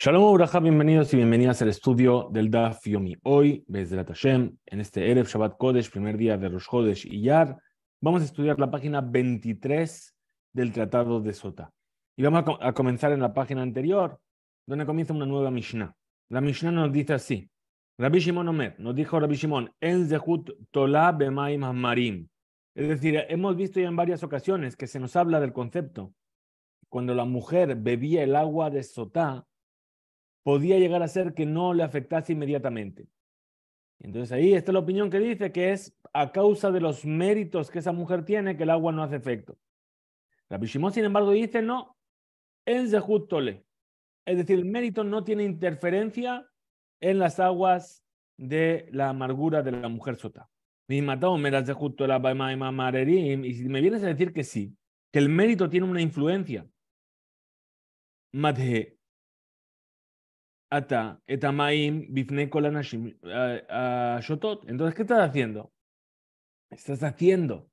Shalom Uraja, bienvenidos y bienvenidas al estudio del Daf Yomi. Hoy, desde la Tashem, en este Erev Shabbat Kodesh, primer día de Rosh Kodesh y Yar, vamos a estudiar la página 23 del Tratado de Sota. Y vamos a, comenzar en la página anterior, donde comienza una nueva Mishnah. La Mishnah nos dice así: Rabbi Shimon Omer, nos dijo Rabbi Shimon, En Zehut Tola Bemaim Hamarim. Es decir, hemos visto ya en varias ocasiones que se nos habla del concepto. Cuando la mujer bebía el agua de Sotá, podía llegar a ser que no le afectase inmediatamente. Entonces ahí está la opinión que dice que es a causa de los méritos que esa mujer tiene que el agua no hace efecto. La Shimon, sin embargo, dice no, en Es decir, el mérito no tiene interferencia en las aguas de la amargura de la mujer sota. Y si me vienes a decir que sí, que el mérito tiene una influencia, ata shotot. Entonces, ¿qué estás haciendo? Estás haciendo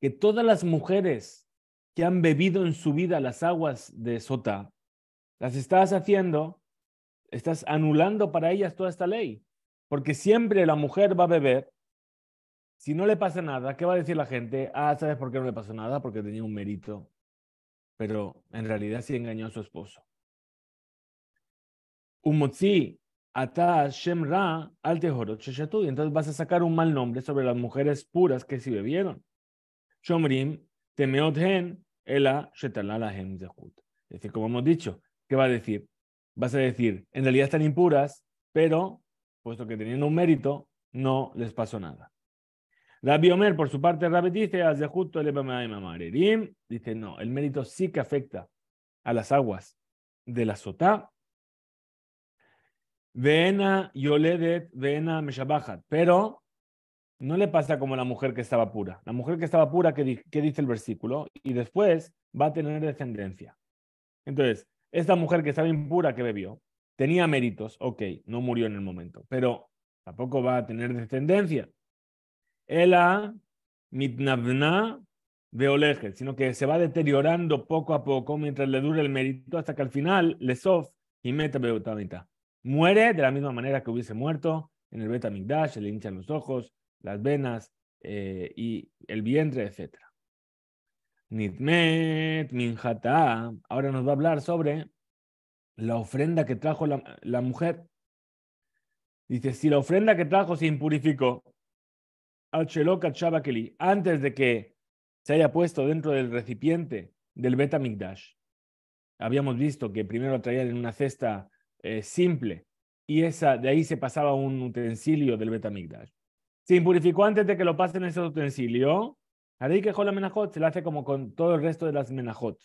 que todas las mujeres que han bebido en su vida las aguas de Sota las estás haciendo, estás anulando para ellas toda esta ley. Porque siempre la mujer va a beber, si no le pasa nada, ¿qué va a decir la gente? Ah, ¿sabes por qué no le pasó nada? Porque tenía un mérito. Pero en realidad sí engañó a su esposo. Umotzi Ata al Entonces vas a sacar un mal nombre sobre las mujeres puras que sí bebieron. Shomrim Temeot Hen Ela Es decir, como hemos dicho, ¿qué va a decir? Vas a decir, en realidad están impuras, pero puesto que teniendo un mérito, no les pasó nada. Rabbi Omer, por su parte, Rabbi dice, dice, no, el mérito sí que afecta a las aguas de la sotá Vena Yoledet, Vena Meshabahat. Pero no le pasa como la mujer que estaba pura. La mujer que estaba pura, que, dice el versículo? Y después va a tener descendencia. Entonces, esta mujer que estaba impura, que bebió, tenía méritos, ok, no murió en el momento, pero tampoco va a tener descendencia. Ela mitnavna veolejet, sino que se va deteriorando poco a poco mientras le dure el mérito hasta que al final le sof y meta muere de la misma manera que hubiese muerto en el Betamigdash, se le hinchan los ojos, las venas eh, y el vientre, etc. Nitmet Minjata ahora nos va a hablar sobre la ofrenda que trajo la, mujer. Dice, si la ofrenda que trajo se impurificó, antes de que se haya puesto dentro del recipiente del Betamigdash, habíamos visto que primero traían en una cesta eh, simple, y esa, de ahí se pasaba un utensilio del Betamigdash. Se impurificó antes de que lo pasen ese utensilio. ahí que la menajot se la hace como con todo el resto de las menajot,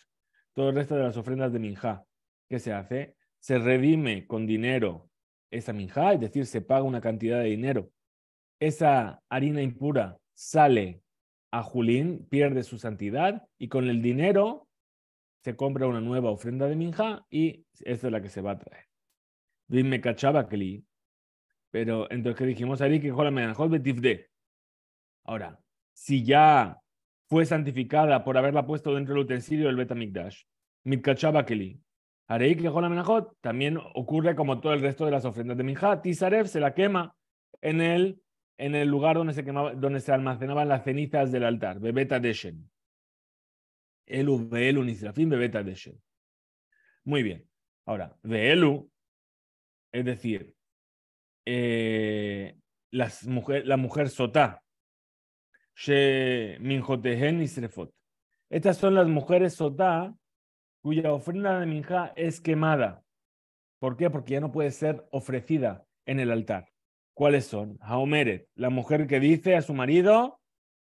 todo el resto de las ofrendas de minja. ¿Qué se hace? Se redime con dinero esa minja, es decir, se paga una cantidad de dinero. Esa harina impura sale a Julín, pierde su santidad y con el dinero se compra una nueva ofrenda de minja y esa es la que se va a traer me cachaba Pero entonces que dijimos que Ahora, si ya fue santificada por haberla puesto dentro del utensilio del Betamikdash, mitkachaba keli. Harei que menajot también ocurre como todo el resto de las ofrendas de Minjá. Tizarev se la quema en el, en el lugar donde se, quemaba, donde se almacenaban las cenizas del altar, Bebeta Deshen. Elu, Beelu, Nisrafim, Bebeta Deshen. Muy bien. Ahora, Beelu, es decir, eh, las mujer, la mujer sotá, Estas son las mujeres sotá cuya ofrenda de minja es quemada. ¿Por qué? Porque ya no puede ser ofrecida en el altar. ¿Cuáles son? Haomeret, la mujer que dice a su marido,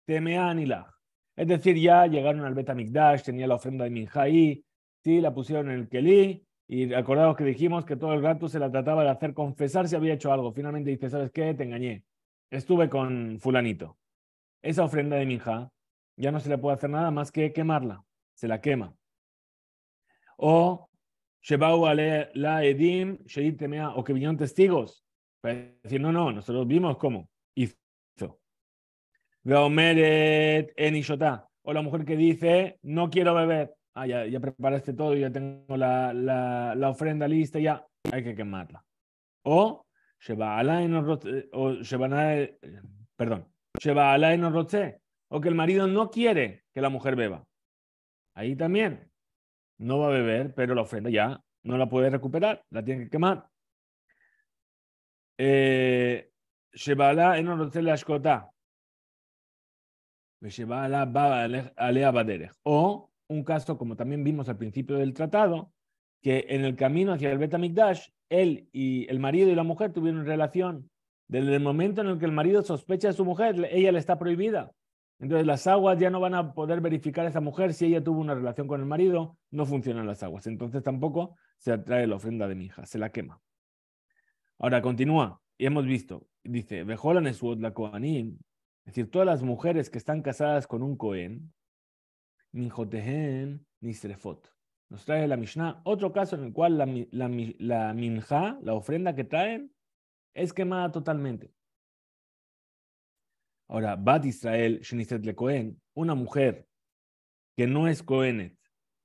temea anilah. Es decir, ya llegaron al Betamikdash, tenía la ofrenda de minja ahí, sí, la pusieron en el Kelí, y acordaos que dijimos que todo el rato se la trataba de hacer confesar si había hecho algo. Finalmente dice, ¿sabes qué? Te engañé. Estuve con fulanito. Esa ofrenda de Minja ya no se le puede hacer nada más que quemarla. Se la quema. O Shebau ale la edim, o que vinieron testigos. Para decir, no, no, nosotros vimos cómo hizo. O la mujer que dice, no quiero beber ah, ya, ya preparaste todo, ya tengo la, la, la ofrenda lista, ya hay que quemarla. O a eh, perdón, o que el marido no quiere que la mujer beba. Ahí también no va a beber, pero la ofrenda ya no la puede recuperar, la tiene que quemar. Eh, la en la escota. O un caso, como también vimos al principio del tratado, que en el camino hacia el Betamikdash, él y el marido y la mujer tuvieron relación. Desde el momento en el que el marido sospecha de su mujer, ella le está prohibida. Entonces las aguas ya no van a poder verificar a esa mujer si ella tuvo una relación con el marido, no funcionan las aguas. Entonces tampoco se atrae la ofrenda de mi hija, se la quema. Ahora continúa, y hemos visto, dice, la es decir, todas las mujeres que están casadas con un Cohen, minjotehen nisrefot. Nos trae la Mishnah otro caso en el cual la, minja, la ofrenda que traen, es quemada totalmente. Ahora, Bat Israel, Shinistet Cohen, una mujer que no es Cohenet,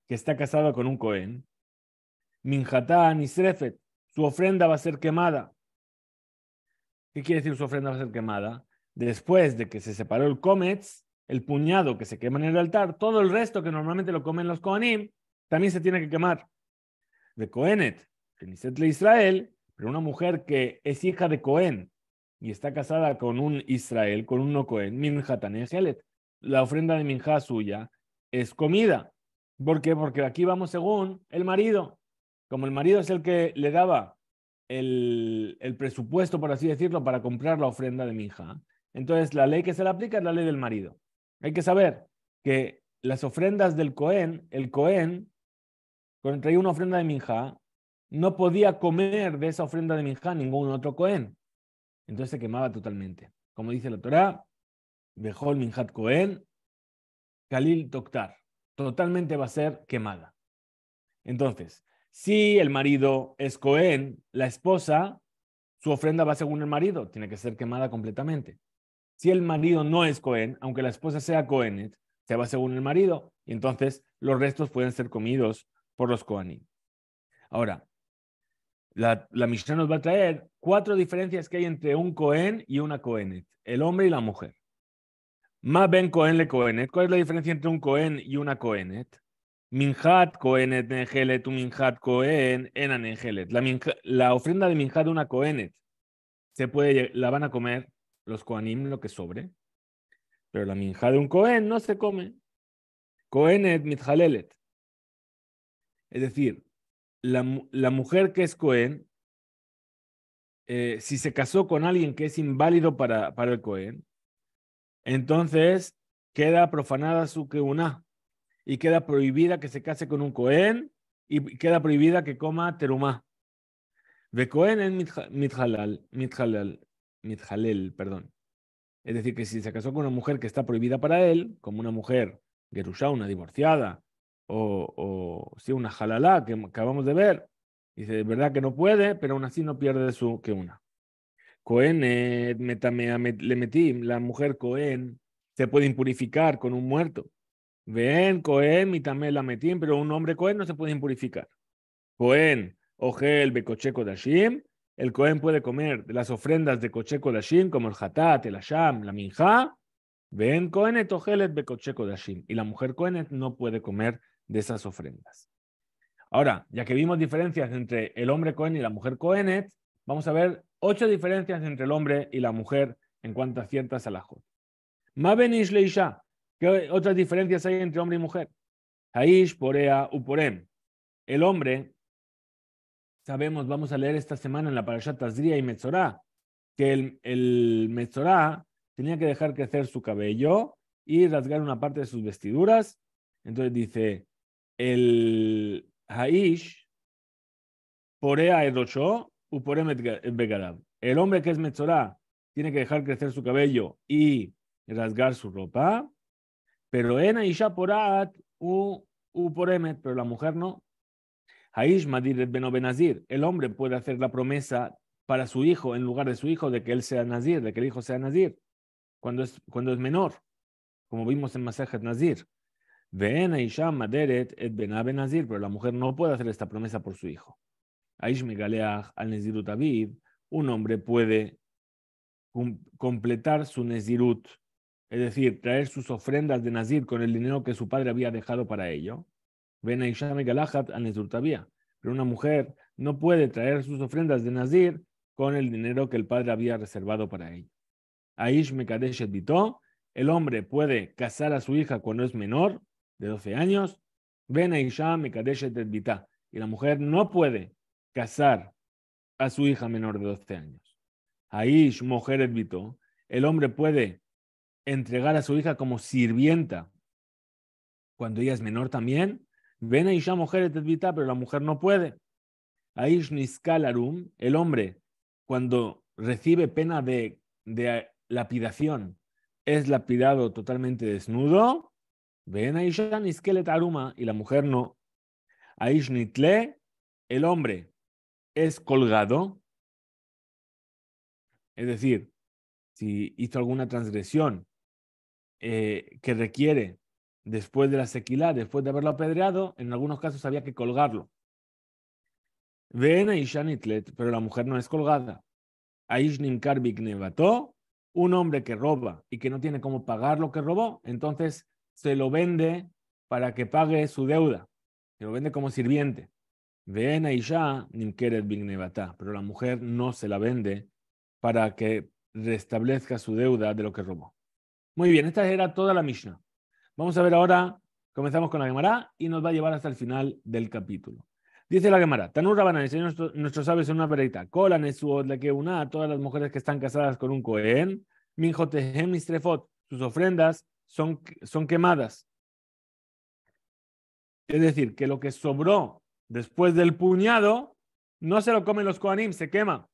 que está casada con un Cohen, Minjatá Nisrefet, su ofrenda va a ser quemada. ¿Qué quiere decir su ofrenda va a ser quemada? Después de que se separó el Comets, el puñado que se quema en el altar, todo el resto que normalmente lo comen los Kohanim, también se tiene que quemar. De Kohenet, de Israel, pero una mujer que es hija de Cohen y está casada con un Israel, con un no Cohen, Helet, la ofrenda de minja suya es comida. ¿Por qué? Porque aquí vamos según el marido. Como el marido es el que le daba el, el presupuesto, por así decirlo, para comprar la ofrenda de minja, entonces la ley que se le aplica es la ley del marido. Hay que saber que las ofrendas del Cohen, el Cohen, cuando traía una ofrenda de minja, no podía comer de esa ofrenda de minja ningún otro Cohen. Entonces se quemaba totalmente. Como dice la dejó el Minjat Cohen, Khalil Toktar, totalmente va a ser quemada. Entonces, si el marido es Cohen, la esposa, su ofrenda va según el marido, tiene que ser quemada completamente. Si el marido no es Cohen, aunque la esposa sea Cohenet, se va según el marido, y entonces los restos pueden ser comidos por los Cohenim. Ahora, la, la nos va a traer cuatro diferencias que hay entre un Cohen y una Cohenet, el hombre y la mujer. Ma ben Cohen le Cohenet. ¿Cuál es la diferencia entre un Cohen y una Cohenet? Minhat Cohenet engelet, un Minhat Cohen, Enan Negelet. La, ofrenda de Minhat de una Cohenet se puede, la van a comer los Koanim lo que sobre, pero la minja de un Cohen no se come. Kohenet mithalelet. Es decir, la, la, mujer que es Cohen, eh, si se casó con alguien que es inválido para, para el Cohen, entonces queda profanada su una y queda prohibida que se case con un Cohen y queda prohibida que coma terumá. De Cohen en mithalal perdón. Es decir, que si se casó con una mujer que está prohibida para él, como una mujer gerusha, una divorciada, o, una jalala que acabamos de ver, dice, es verdad que no puede, pero aún así no pierde su que una. Cohen, eh, le metí, la mujer Cohen se puede impurificar con un muerto. Ven, Cohen, y la metí, pero un hombre Cohen no se puede impurificar. Cohen, el Becocheco, Ashim el Cohen puede comer de las ofrendas de de Kodashim, como el Hatat, el Asham, la Minja, ven Cohenet Helet be de Y la mujer Cohenet no puede comer de esas ofrendas. Ahora, ya que vimos diferencias entre el hombre Cohen y la mujer Cohenet, vamos a ver ocho diferencias entre el hombre y la mujer en cuanto a ciertas alajot. Leisha, ¿qué otras diferencias hay entre hombre y mujer? Haish, Porea, Uporem. El hombre sabemos, vamos a leer esta semana en la Parashat Tazria y Metzorah, que el, el Metzorah tenía que dejar crecer su cabello y rasgar una parte de sus vestiduras. Entonces dice, el Haish, Porea Edocho, Uporemet Begarab. El hombre que es Metzorah tiene que dejar crecer su cabello y rasgar su ropa, pero en Aisha Porat u Uporemet, pero la mujer no. Haish Madir Beno Benazir, el hombre puede hacer la promesa para su hijo en lugar de su hijo de que él sea Nazir, de que el hijo sea Nazir, cuando es, cuando es menor, como vimos en Masajet Nazir. Maderet et nazir pero la mujer no puede hacer esta promesa por su hijo. Aish Megaleach al Nezirut Aviv, un hombre puede completar su Nezirut, es decir, traer sus ofrendas de Nazir con el dinero que su padre había dejado para ello. Pero una mujer no puede traer sus ofrendas de Nazir con el dinero que el padre había reservado para ella. Aish el hombre puede casar a su hija cuando es menor de 12 años. Y la mujer no puede casar a su hija menor de 12 años. Aish Mujer el hombre puede entregar a su hija como sirvienta cuando ella es menor también. Ven a mujer pero la mujer no puede. Aish Niskalarum, el hombre, cuando recibe pena de, de lapidación, es lapidado totalmente desnudo. Ven a y la mujer no. Aish Nitle, el hombre, es colgado. Es decir, si hizo alguna transgresión eh, que requiere después de la sequilá, después de haberlo apedreado, en algunos casos había que colgarlo. Ven Ishanitlet, pero la mujer no es colgada. A Karbik un hombre que roba y que no tiene cómo pagar lo que robó, entonces se lo vende para que pague su deuda. Se lo vende como sirviente. Ven Aisha Nimkeret pero la mujer no se la vende para que restablezca su deuda de lo que robó. Muy bien, esta era toda la Mishnah. Vamos a ver ahora, comenzamos con la Gemara y nos va a llevar hasta el final del capítulo. Dice la Gemara, Tanur Rabanan, nuestros, en una pereita, colan es la que una todas las mujeres que están casadas con un cohen, minjotehem Strefot, sus ofrendas son, son quemadas. Es decir, que lo que sobró después del puñado, no se lo comen los coanim, se quema.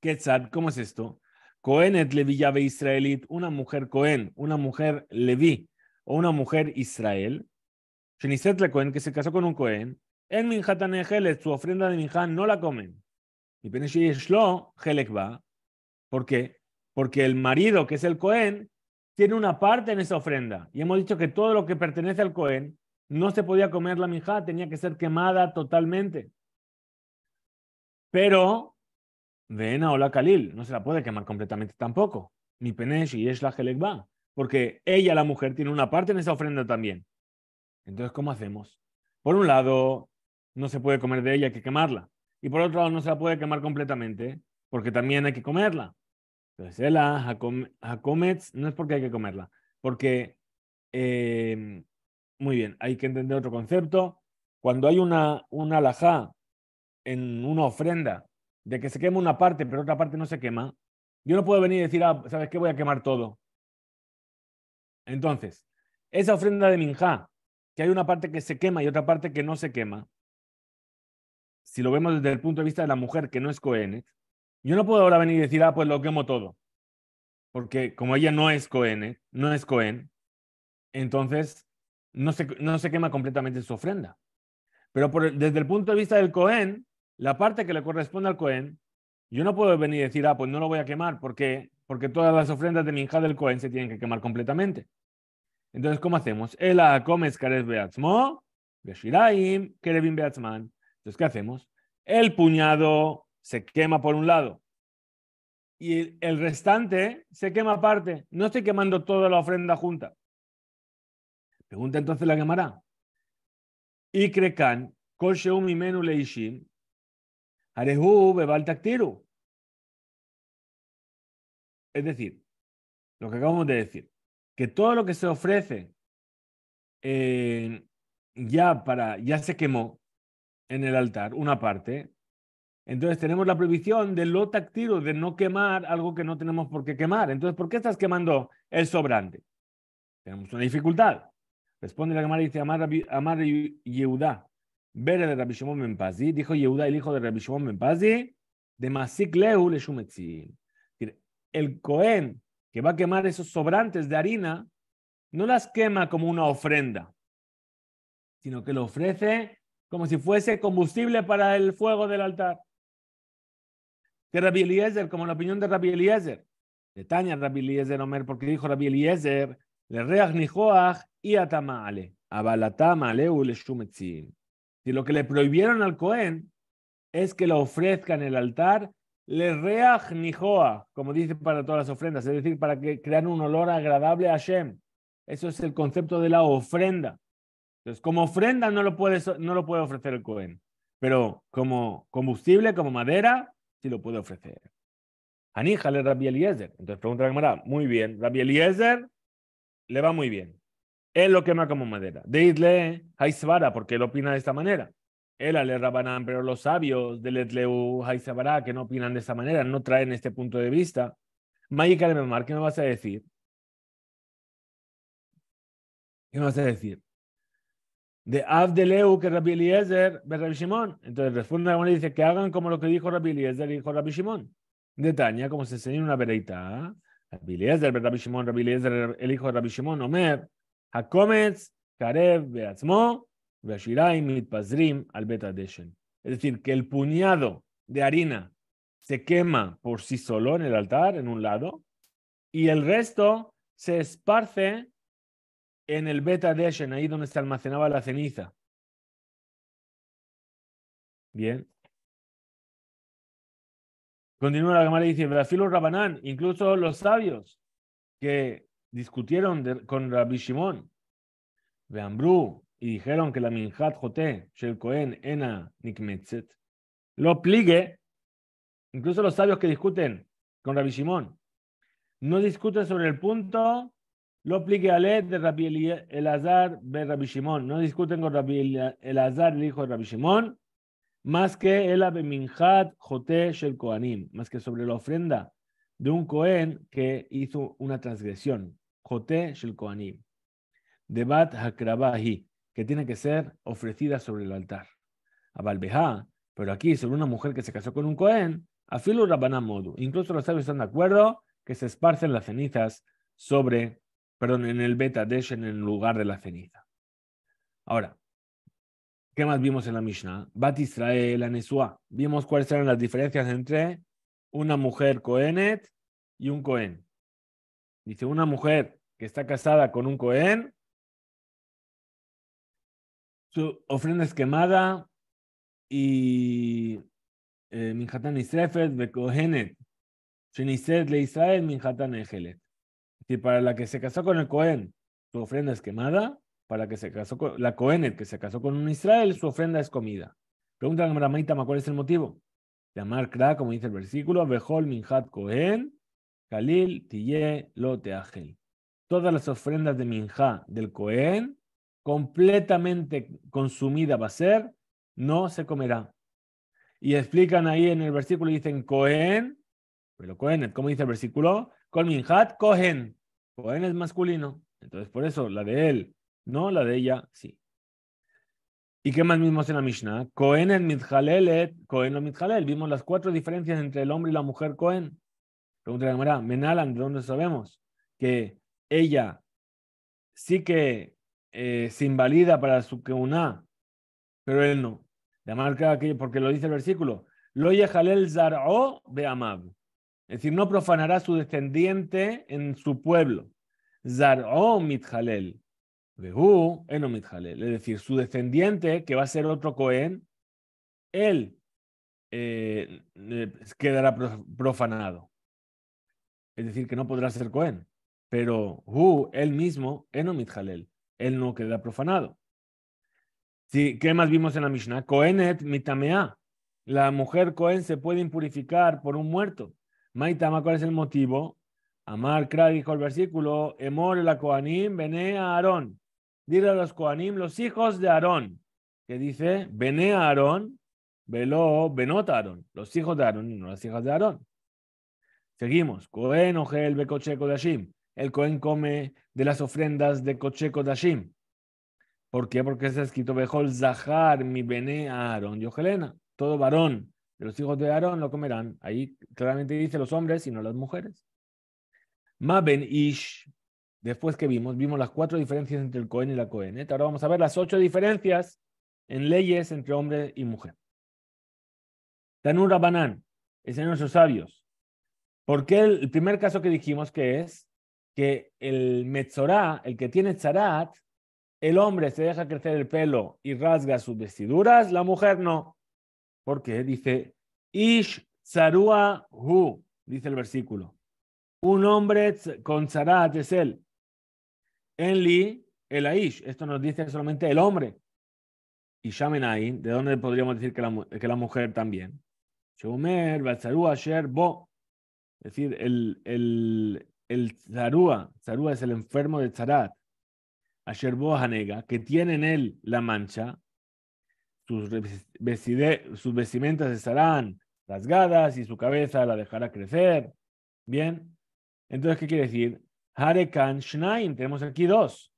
Quetzal, ¿cómo es esto? Cohenet Levi Israelit, una mujer Cohen, una mujer Levi o una mujer Israel, Sheniset le Cohen, que se casó con un Cohen, en su ofrenda de Minjan no la comen. Y ¿Por qué? Porque el marido, que es el Cohen, tiene una parte en esa ofrenda. Y hemos dicho que todo lo que pertenece al Cohen no se podía comer la Minjá, tenía que ser quemada totalmente. Pero de o la no se la puede quemar completamente tampoco. Mi Penesh y Eshla va, porque ella, la mujer, tiene una parte en esa ofrenda también. Entonces, ¿cómo hacemos? Por un lado, no se puede comer de ella, hay que quemarla. Y por otro lado, no se la puede quemar completamente, porque también hay que comerla. Entonces, ella, comets, no es porque hay que comerla, porque, em, muy bien, hay que entender otro concepto. Cuando hay una, una alajá en una ofrenda de que se quema una parte, pero otra parte no se quema, yo no puedo venir y decir, ah, ¿sabes qué? Voy a quemar todo. Entonces, esa ofrenda de minja que hay una parte que se quema y otra parte que no se quema, si lo vemos desde el punto de vista de la mujer que no es cohen yo no puedo ahora venir y decir, ah, pues lo quemo todo. Porque como ella no es cohen no es Cohen, entonces no se, quema completamente su ofrenda. Pero desde el punto de vista del Cohen, la parte que le corresponde al Cohen, yo no puedo venir y decir, ah, pues no lo voy a quemar, porque, porque todas las ofrendas de mi hija del Cohen se tienen que quemar completamente. Entonces, ¿cómo hacemos? El comes Kares Beatzmo, Beshiraim, Beatzman. Entonces, ¿qué hacemos? El puñado se quema por un lado y el restante se quema aparte. No estoy quemando toda la ofrenda junta. Pregunta entonces la quemará. Y crecan, Imenu Leishim, beba Es decir, lo que acabamos de decir, que todo lo que se ofrece ya para ya se quemó en el altar una parte. Entonces tenemos la prohibición del lo tactiru, de no quemar algo que no tenemos por qué quemar. Entonces, ¿por qué estás quemando el sobrante? Tenemos una dificultad. Responde la cámara y dice Amar, y vera de Rabbi Shimon Menpazi, dijo Yehuda, el hijo de Rabbi Shimon Menpazi, de Masik Leu le El Cohen que va a quemar esos sobrantes de harina, no las quema como una ofrenda, sino que lo ofrece como si fuese combustible para el fuego del altar. Que Rabbi Eliezer, como la opinión de Rabbi Eliezer, de Tania Rabbi Eliezer Omer, porque dijo Rabbi Eliezer, le reach nijoach y atamaale, abalatama leu le shumetzin. Si lo que le prohibieron al Cohen es que lo ofrezca en el altar, le reajnijoa, como dice para todas las ofrendas, es decir, para que crean un olor agradable a Hashem. Eso es el concepto de la ofrenda. Entonces, como ofrenda no lo puede, no lo puede ofrecer el Cohen, pero como combustible, como madera, sí lo puede ofrecer. Aníjale Rabbi Eliezer. Entonces pregunta la cámara: muy bien, Rabbi Eliezer le va muy bien. Él lo quema como madera. Deidle Haizvara, porque él opina de esta manera. Él Ale rabanan, pero los sabios de Letleu Haizvara, que no opinan de esta manera, no traen este punto de vista. Mayika de Memar, ¿qué me vas a decir? ¿Qué me vas a decir? De Abdeleu que Rabbi Eliezer de Rabbi Shimon. Entonces responde la y dice que hagan como lo que dijo Rabbi Eliezer y dijo Rabbi Shimon. De Tania, como se enseña en una vereita. Rabbi Eliezer, Rabbi Shimon, Rabbi Eliezer, el hijo de Rabbi Shimon, Omer. Es decir, que el puñado de harina se quema por sí solo en el altar, en un lado, y el resto se esparce en el Betadeshen, ahí donde se almacenaba la ceniza. Bien. Continúa la cámara y dice, o Rabanán, incluso los sabios que discutieron con Rabbi Shimon, Beambrú, y dijeron que la minjad Joté, Shel Ena, Nikmetzet, lo pligue, incluso los sabios que discuten con Rabbi Shimon, no discuten sobre el punto, lo pligue a de Rabbi Elazar de Rabbi Shimon, no discuten con Rabbi Elazar, el hijo de Rabbi Shimon, más que el Minjat Joté Shel más que sobre la ofrenda de un Cohen que hizo una transgresión, Joté Shilkoanim. Debat Hakrabahi, que tiene que ser ofrecida sobre el altar. a Balbeja, pero aquí sobre una mujer que se casó con un Cohen, Afilu Rabanamodu. Incluso los sabios están de acuerdo que se esparcen las cenizas sobre, perdón, en el beta en lugar de la ceniza. Ahora, ¿qué más vimos en la Mishnah? Bat Israel, Anesua. Vimos cuáles eran las diferencias entre una mujer Cohenet y un Cohen. Dice, una mujer que está casada con un Cohen, su ofrenda es quemada y eh, minhatan de le Israel, para la que se casó con el Cohen, su ofrenda es quemada. Para la que se casó con la Cohenet, que se casó con un Israel, su ofrenda es comida. Pregunta a la cuál es el motivo. Llamar Kra, como dice el versículo, Behol Minhat Cohen, Kalil, Tille, Lote, Agel. Todas las ofrendas de Minjá del Cohen, completamente consumida va a ser, no se comerá. Y explican ahí en el versículo, dicen Cohen, pero Cohen, ¿cómo dice el versículo? Con Minjat, Cohen. Cohen es masculino. Entonces, por eso, la de él, no la de ella, sí. ¿Y qué más mismo en la Mishnah? Cohen en Mitjalelet, Cohen o Mithalel. Vimos las cuatro diferencias entre el hombre y la mujer Cohen. Pregunta la Menalan, ¿de dónde sabemos? Que ella sí que eh, se invalida para su una pero él no. La marca aquí porque lo dice el versículo, lo yehalel zar'o be'amab. Es decir, no profanará su descendiente en su pueblo. Zar'o mithalel. Behu eno Es decir, su descendiente, que va a ser otro Cohen, él eh, eh, quedará profanado es decir, que no podrá ser Cohen. Pero Hu, él mismo, Enomit Halel, él no queda profanado. ¿Qué más vimos en la Mishnah? Cohenet mitamea. La mujer Cohen se puede impurificar por un muerto. Maitama, ¿cuál es el motivo? Amar Kra dijo el versículo, Emor la Koanim, bene a Aarón. Dile a los Koanim, los hijos de Aarón, que dice, bene a Aarón, velo, benot Aarón, los hijos de Aarón y no las hijas de Aarón. Seguimos. Cohen Ogel de dashim. El Cohen come de las ofrendas de de dashim. ¿Por qué? Porque está escrito Bejol Zahar mi bene Aarón y Ogelena. Todo varón de los hijos de Aarón lo comerán. Ahí claramente dice los hombres y no las mujeres. Maben Ish. Después que vimos, vimos las cuatro diferencias entre el Cohen y la cohen. Ahora vamos a ver las ocho diferencias en leyes entre hombre y mujer. Tanura el es en nuestros sabios. Porque el, primer caso que dijimos que es que el Metzorá, el que tiene Tzarat, el hombre se deja crecer el pelo y rasga sus vestiduras, la mujer no. Porque dice, Ish Tzarua Hu, dice el versículo. Un hombre con Tzarat es él. Enli el Aish, esto nos dice solamente el hombre. Y Shamenain, ¿de dónde podríamos decir que la, mujer también? Shomer, Batzarua, Sher, Bo. Es decir, el, el, el Zarúa, Zarúa es el enfermo de Zarat, Asherbo Hanega, que tiene en él la mancha, sus, sus vestimentas estarán rasgadas y su cabeza la dejará crecer. Bien, entonces, ¿qué quiere decir? Harekan Shnaim, tenemos aquí dos.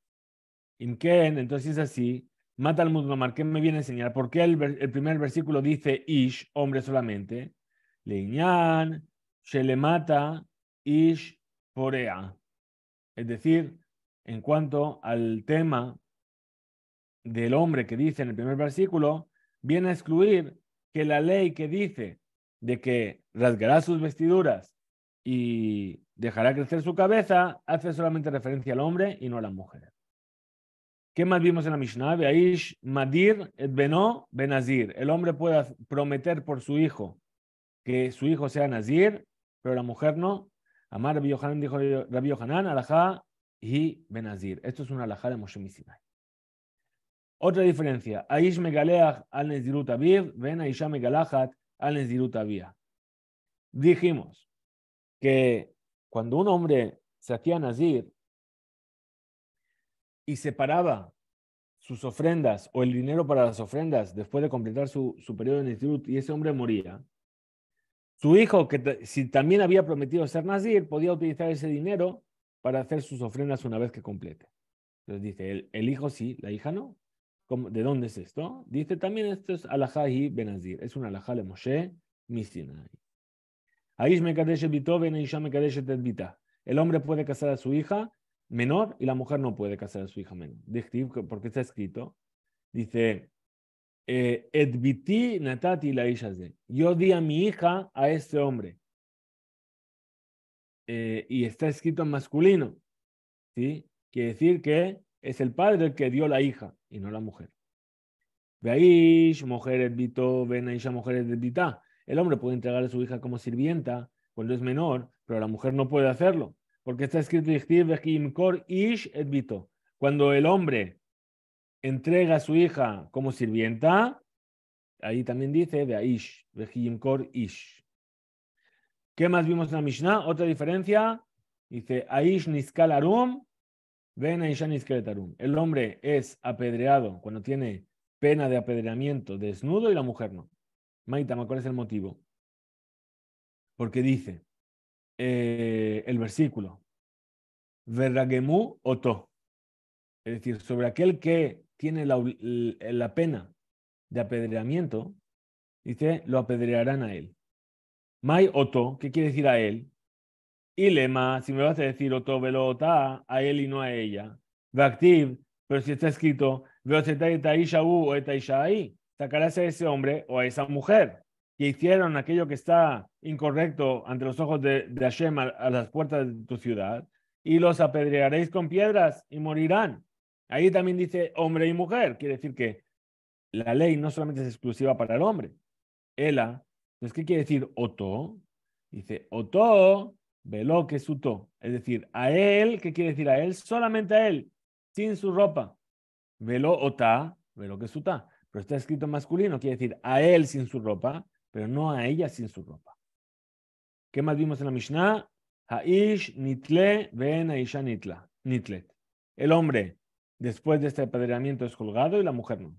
inken. entonces es así. Mata al Mudmamar, ¿qué me viene a enseñar? ¿Por qué el, primer versículo dice Ish, hombre solamente? Leñan, Shelemata Ish Porea. Es decir, en cuanto al tema del hombre que dice en el primer versículo, viene a excluir que la ley que dice de que rasgará sus vestiduras y dejará crecer su cabeza, hace solamente referencia al hombre y no a la mujer. ¿Qué más vimos en la Mishnah? Madir Beno El hombre puede prometer por su hijo que su hijo sea Nazir pero la mujer no. Amar Rabbi Yohanan dijo Rabbi Yohanan, alajá y benazir. Esto es una alajá de Moshe Otra diferencia. Aish megaleach al nezirut ben ven aisha megalachat al nezirut abia. Dijimos que cuando un hombre se hacía nazir y separaba sus ofrendas o el dinero para las ofrendas después de completar su, periodo de nezirut y ese hombre moría, su hijo, que si también había prometido ser nazir, podía utilizar ese dinero para hacer sus ofrendas una vez que complete. Entonces dice, el, hijo sí, la hija no. ¿De dónde es esto? Dice también esto es alajá y benazir. Es un alajá de Moshe Tedbita. El hombre puede casar a su hija menor y la mujer no puede casar a su hija menor. Porque está escrito, dice, eh, Yo di a mi hija a este hombre. Eh, y está escrito en masculino. ¿sí? Quiere decir que es el padre el que dio la hija y no la mujer. mujer edvito, ven a mujer edvita. El hombre puede entregar a su hija como sirvienta cuando es menor, pero la mujer no puede hacerlo. Porque está escrito, ish Cuando el hombre entrega a su hija como sirvienta, ahí también dice de Aish, de Ish. ¿Qué más vimos en la Mishnah? Otra diferencia, dice Aish Niskal Arum, Ben Aisha El hombre es apedreado cuando tiene pena de apedreamiento desnudo y la mujer no. Maitama, ¿cuál es el motivo? Porque dice eh, el versículo, Verragemu Oto, es decir, sobre aquel que tiene eh, la, pena de apedreamiento, dice, lo apedrearán a él. Mai Oto, ¿qué quiere decir a él? Y si me vas a decir Oto, velo ota, a él y no a ella. Vactiv, pero si está escrito, veo o sacarás a ese hombre o a esa mujer que hicieron aquello que está incorrecto ante los ojos de, Hashem a las puertas de tu ciudad, y los apedrearéis con piedras y morirán. Ahí también dice hombre y mujer, quiere decir que la ley no solamente es exclusiva para el hombre. Ela, entonces, ¿qué quiere decir oto? Dice oto, velo que es Es decir, a él, ¿qué quiere decir a él? Solamente a él, sin su ropa. Velo ota, velo que es uta. Pero está escrito masculino, quiere decir a él sin su ropa, pero no a ella sin su ropa. ¿Qué más vimos en la Mishnah? Haish nitle ven aisha nitla. Nitlet. El hombre Después de este apedreamiento es colgado y la mujer no.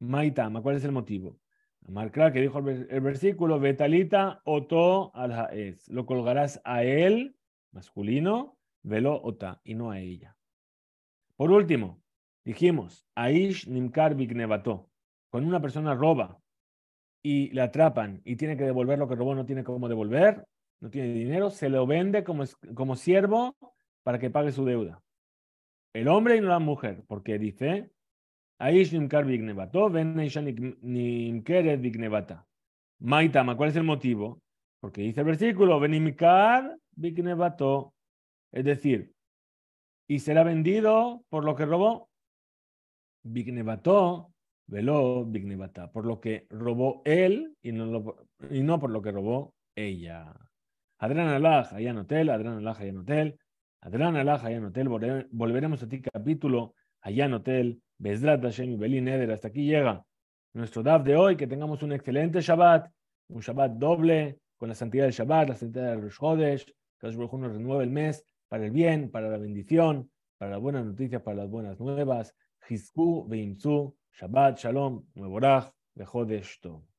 Maitama, ¿cuál es el motivo? Marcla, que dijo el versículo, Betalita oto al Lo colgarás a él, masculino, velo ota, y no a ella. Por último, dijimos, Aish nimkar nevato. Cuando una persona roba y la atrapan y tiene que devolver lo que robó, no tiene cómo devolver, no tiene dinero, se lo vende como, como siervo para que pague su deuda el hombre y no la mujer, porque dice, Maitama, ¿cuál es el motivo? Porque dice el versículo, Benimkar es decir, y será vendido por lo que robó. velo Vignevata, por lo que robó él y no, por lo que robó ella. Adran allá en Hotel, Laja allá en Hotel. Adran en Hotel, volveremos a ti capítulo, allá en Hotel, Besdrat Hashem y Eder. Hasta aquí llega nuestro DAF de hoy, que tengamos un excelente Shabbat, un Shabbat doble, con la santidad del Shabbat, la santidad del Rosh Hodesh, que Dios nos renueve el mes para el bien, para la bendición, para la buena noticia para las buenas nuevas. Hizku Beimzu, Shabbat Shalom, Mevorach, Bejodesh Tov.